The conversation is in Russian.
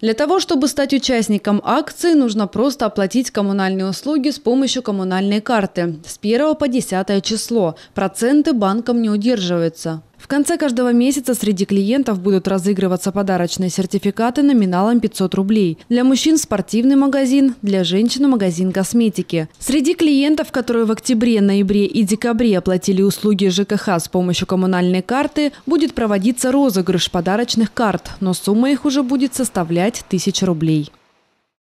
Для того, чтобы стать участником акции, нужно просто оплатить коммунальные услуги с помощью коммунальной карты. С 1 по 10 число. Проценты банком не удерживаются. В конце каждого месяца среди клиентов будут разыгрываться подарочные сертификаты номиналом 500 рублей. Для мужчин – спортивный магазин, для женщин – магазин косметики. Среди клиентов, которые в октябре, ноябре и декабре оплатили услуги ЖКХ с помощью коммунальной карты, будет проводиться розыгрыш подарочных карт, но сумма их уже будет составлять тысячу рублей.